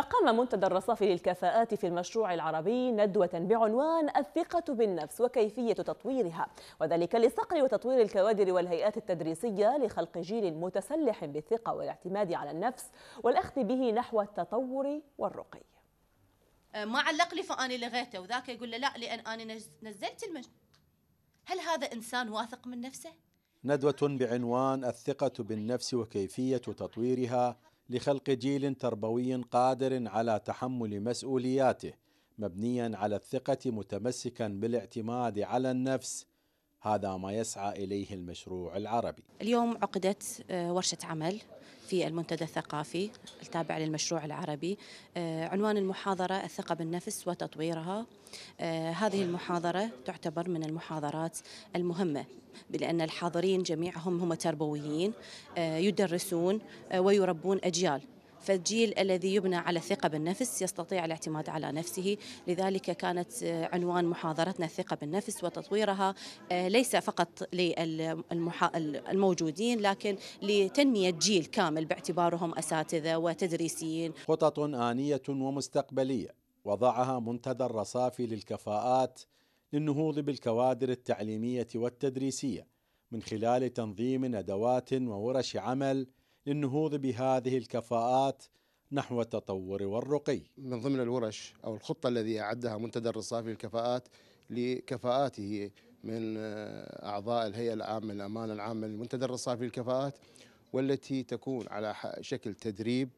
أقام منتدى الرصافي للكفاءات في المشروع العربي ندوة بعنوان الثقة بالنفس وكيفية تطويرها وذلك لصقل وتطوير الكوادر والهيئات التدريسية لخلق جيل متسلح بالثقة والاعتماد على النفس والأخذ به نحو التطور والرقي أه، ما علق لي فأني لغيته وذاك يقول له لا لأن أنا نزلت المج... هل هذا إنسان واثق من نفسه؟ ندوة بعنوان الثقة بالنفس وكيفية تطويرها لخلق جيل تربوي قادر على تحمل مسؤولياته مبنيا على الثقه متمسكا بالاعتماد على النفس هذا ما يسعى إليه المشروع العربي اليوم عقدت آه، ورشة عمل في المنتدى الثقافي التابع للمشروع العربي آه، عنوان المحاضرة الثقة بالنفس وتطويرها آه، هذه المحاضرة تعتبر من المحاضرات المهمة لأن الحاضرين جميعهم هم تربويين يدرسون ويربون أجيال فالجيل الذي يبنى على الثقة بالنفس يستطيع الاعتماد على نفسه لذلك كانت آه، عنوان محاضرتنا الثقة بالنفس وتطويرها آه، ليس فقط للموجودين لكن لتنمية جيل كامل باعتبارهم أساتذة وتدريسيين خطط آنية ومستقبلية وضعها منتدى الرصافي للكفاءات للنهوض بالكوادر التعليمية والتدريسية من خلال تنظيم ندوات وورش عمل للنهوض بهذه الكفاءات نحو التطور والرقي. من ضمن الورش او الخطه الذي اعدها منتدى الرصافي للكفاءات لكفاءاته من اعضاء الهيئه العامه للامانه العامه للمنتدى الرصافي للكفاءات والتي تكون على شكل تدريب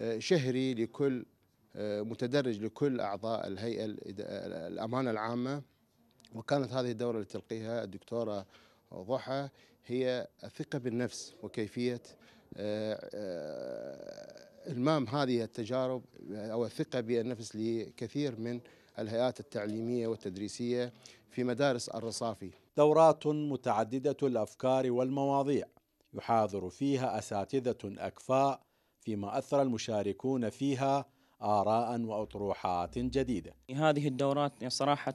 آه، شهري لكل آه، متدرج لكل اعضاء الهيئه الامانه العامه وكانت هذه الدوره اللي تلقيها الدكتوره ضحى هي الثقه بالنفس وكيفيه آه، آه، المام هذه التجارب او الثقه بالنفس لكثير من الهيئات التعليميه والتدريسيه في مدارس الرصافي. دورات متعدده الافكار والمواضيع يحاضر فيها اساتذه اكفاء فيما اثرى المشاركون فيها آراء وأطروحات جديدة هذه الدورات صراحة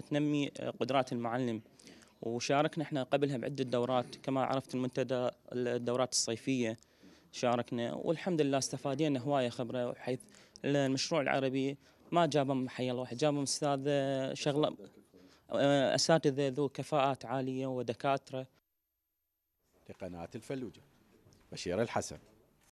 تنمي قدرات المعلم وشاركنا احنا قبلها بعدة دورات كما عرفت المنتدى الدورات الصيفية شاركنا والحمد لله استفادينا هواية خبرة حيث المشروع العربي ما جابهم حي الله جابهم استاذ شغلة اساتذه ذو كفاءات عاليه ودكاتره لقناه الفلوجه بشير الحسن